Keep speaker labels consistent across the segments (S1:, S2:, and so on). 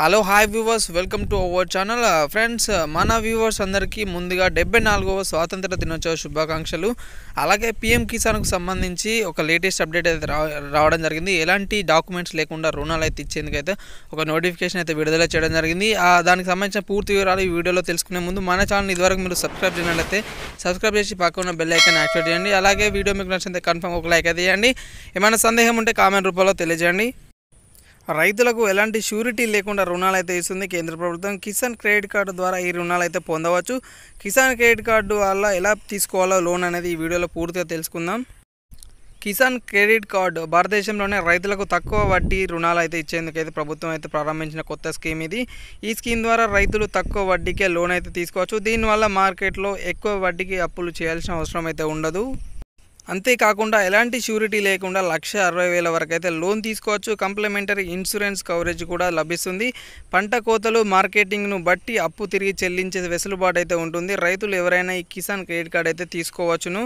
S1: hello hi viewers welcome to our channel friends మన viewers అందరికీ ముందుగా డెబ్బై నాలుగవ స్వాతంత్ర దినోత్సవ శుభాకాంక్షలు అలాగే పిఎం కిసాన్కు సంబంధించి ఒక లేటెస్ట్ అప్డేట్ అయితే రావడం జరిగింది ఎలాంటి డాక్యుమెంట్స్ లేకుండా రుణాలు అయితే ఇచ్చేందుకైతే ఒక నోటిఫికేషన్ అయితే విడుదల చేయడం జరిగింది దానికి సంబంధించిన పూర్తి వివరాలు ఈ వీడియోలో తెలుసుకునే ముందు మన ఛానల్ ఇదివరకు మీరు సబ్స్క్రైబ్ చేసినట్లయితే సబ్స్క్రైబ్ చేసి పక్కన బెల్ ఐకన్ యాక్టివేట్ చేయండి అలాగే వీడియో మీకు నచ్చితే కన్ఫర్మ్ ఒక లైక్ అయితే చేయండి ఏమైనా సందేహం ఉంటే కామెంట్ రూపంలో తెలియజేయండి రైతులకు ఎలాంటి షూరిటీ లేకుండా రుణాలు అయితే ఇస్తుంది కేంద్ర ప్రభుత్వం కిసాన్ క్రెడిట్ కార్డు ద్వారా ఈ రుణాలు అయితే పొందవచ్చు కిసాన్ క్రెడిట్ కార్డు వల్ల ఎలా తీసుకోవాలో లోన్ అనేది ఈ వీడియోలో పూర్తిగా తెలుసుకుందాం కిసాన్ క్రెడిట్ కార్డు భారతదేశంలోనే రైతులకు తక్కువ వడ్డీ రుణాలు అయితే ఇచ్చేందుకు అయితే ప్రభుత్వం అయితే ప్రారంభించిన కొత్త స్కీమ్ ఇది ఈ స్కీమ్ ద్వారా రైతులు తక్కువ వడ్డీకే లోన్ అయితే తీసుకోవచ్చు దీనివల్ల మార్కెట్లో ఎక్కువ వడ్డీకి అప్పులు చేయాల్సిన అవసరం అయితే ఉండదు అంతేకాకుండా ఎలాంటి షూరిటీ లేకుండా లక్ష అరవై వేల వరకు అయితే లోన్ తీసుకోవచ్చు కంప్లిమెంటరీ ఇన్సూరెన్స్ కవరేజ్ కూడా లభిస్తుంది పంట కోతలు మార్కెటింగ్ను బట్టి అప్పు తిరిగి చెల్లించే వెసులుబాటు అయితే ఉంటుంది రైతులు ఎవరైనా ఈ కిసాన్ క్రెడిట్ కార్డ్ అయితే తీసుకోవచ్చును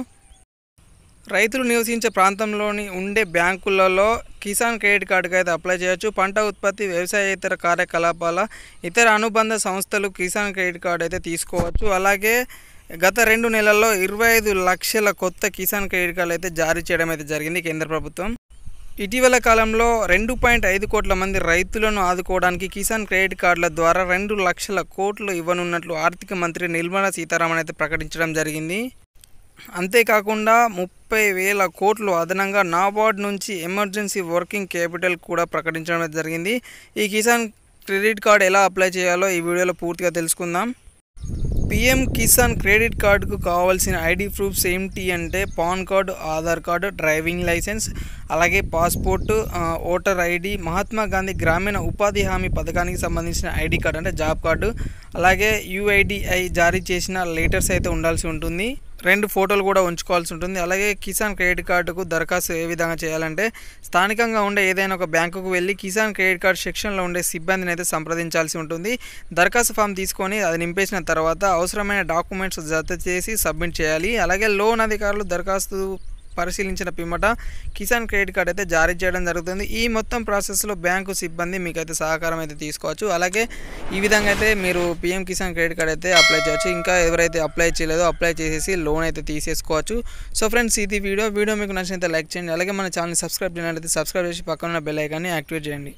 S1: రైతులు నివసించే ప్రాంతంలోని ఉండే బ్యాంకులలో కిసాన్ క్రెడిట్ కార్డుకి అయితే అప్లై చేయొచ్చు పంట ఉత్పత్తి వ్యవసాయేతర కార్యకలాపాల ఇతర అనుబంధ సంస్థలు కిసాన్ క్రెడిట్ కార్డు అయితే తీసుకోవచ్చు అలాగే గత రెండు నెలల్లో ఇరవై ఐదు లక్షల కొత్త కిసాన్ క్రెడిట్ కార్డులు అయితే జారీ చేయడం అయితే జరిగింది కేంద్ర ప్రభుత్వం ఇటీవల కాలంలో రెండు పాయింట్ ఐదు కోట్ల మంది రైతులను ఆదుకోవడానికి కిసాన్ క్రెడిట్ కార్డుల ద్వారా రెండు లక్షల కోట్లు ఇవ్వనున్నట్లు ఆర్థిక మంత్రి నిర్మలా సీతారామన్ అయితే ప్రకటించడం జరిగింది అంతేకాకుండా ముప్పై వేల కోట్లు అదనంగా నాబార్డ్ నుంచి ఎమర్జెన్సీ వర్కింగ్ క్యాపిటల్ కూడా ప్రకటించడం జరిగింది ఈ కిసాన్ క్రెడిట్ కార్డు ఎలా అప్లై చేయాలో ఈ వీడియోలో పూర్తిగా తెలుసుకుందాం పిఎం కిసాన్ క్రెడిట్ కార్డుకు కావాల్సిన ఐడి ప్రూఫ్స్ ఏమిటి అంటే PAN card Aadhaar card driving licence అలాగే passport voter ID Mahatma Gandhi గ్రామీణ ఉపాధి హామీ పథకానికి సంబంధించిన ఐడి కార్డు అంటే జాబ్ కార్డు అలాగే యుఐడిఐ జారీ చేసిన లెటర్స్ అయితే ఉండాల్సి ఉంటుంది రెండు ఫోటోలు కూడా ఉంచుకోవాల్సి ఉంటుంది అలాగే కిసాన్ క్రెడిట్ కార్డుకు దరఖాస్తు ఏ విధంగా చేయాలంటే స్థానికంగా ఉండే ఏదైనా ఒక బ్యాంకుకు వెళ్ళి కిసాన్ క్రెడిట్ కార్డు సెక్షన్లో ఉండే సిబ్బందిని అయితే సంప్రదించాల్సి ఉంటుంది దరఖాస్తు ఫామ్ తీసుకొని అది నింపేసిన తర్వాత అవసరమైన డాక్యుమెంట్స్ జత చేసి సబ్మిట్ చేయాలి అలాగే లోన్ అధికారులు దరఖాస్తు పరిశీలించిన పిమ్మట కిసాన్ క్రెడిట్ కార్డ్ అయితే జారీ చేయడం జరుగుతుంది ఈ మొత్తం ప్రాసెస్లో బ్యాంకు సిబ్బంది మీకైతే సహకారం అయితే తీసుకోవచ్చు అలాగే ఈ విధంగా అయితే మీరు పిఎం కిసాన్ క్రెడిట్ కార్డ్ అయితే అప్లై చేయవచ్చు ఇంకా ఎవరైతే అప్లై చేయలేదో అప్లై చేసేసి లోన్ అయితే తీసేసుకోవచ్చు సో ఫ్రెండ్స్ ఇది వీడియో వీడియో మీకు నచ్చినైతే లైక్ చేయండి అలాగే మన ఛానల్ సబ్స్క్రైబ్ చేయాలంటే సబ్స్క్రైబ్ చేసి పక్కన బెల్ ఐకాన్ని యాక్టివేట్ చేయండి